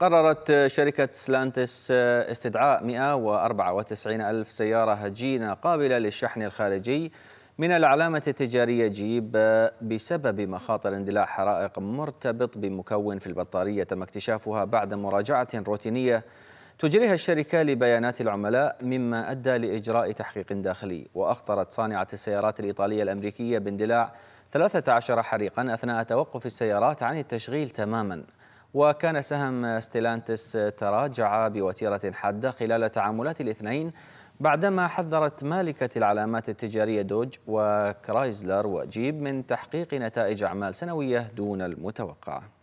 قررت شركة سلانتس آه، استدعاء 194 ألف سيارة هجينة قابلة للشحن الخارجي من العلامة التجارية جيب آه، بسبب مخاطر اندلاع حرائق مرتبط بمكون في البطارية تم اكتشافها بعد مراجعة روتينية تجريها الشركة لبيانات العملاء مما أدى لإجراء تحقيق داخلي وأخطرت صانعة السيارات الإيطالية الأمريكية باندلاع 13 حريقا أثناء توقف السيارات عن التشغيل تماماً وكان سهم ستيلانتس تراجع بوتيرة حادة خلال تعاملات الاثنين بعدما حذرت مالكة العلامات التجارية دوج وكرايزلر وجيب من تحقيق نتائج أعمال سنوية دون المتوقعة